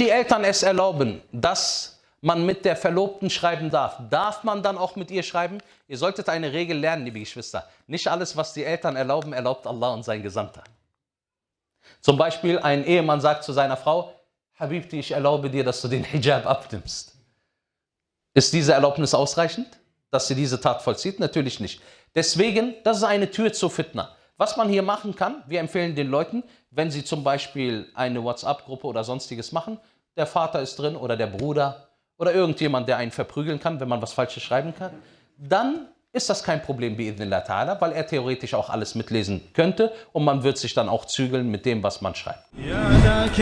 wenn die Eltern es erlauben, dass man mit der Verlobten schreiben darf, darf man dann auch mit ihr schreiben? Ihr solltet eine Regel lernen, liebe Geschwister. Nicht alles, was die Eltern erlauben, erlaubt Allah und sein Gesandter. Zum Beispiel ein Ehemann sagt zu seiner Frau, Habibti, ich erlaube dir, dass du den Hijab abnimmst. Ist diese Erlaubnis ausreichend, dass sie diese Tat vollzieht? Natürlich nicht. Deswegen, das ist eine Tür zur Fitna. Was man hier machen kann, wir empfehlen den Leuten, wenn sie zum Beispiel eine WhatsApp-Gruppe oder sonstiges machen, der Vater ist drin oder der Bruder oder irgendjemand, der einen verprügeln kann, wenn man was Falsches schreiben kann, dann ist das kein Problem bei Idnillah Ta'ala, weil er theoretisch auch alles mitlesen könnte und man wird sich dann auch zügeln mit dem, was man schreibt. Ja,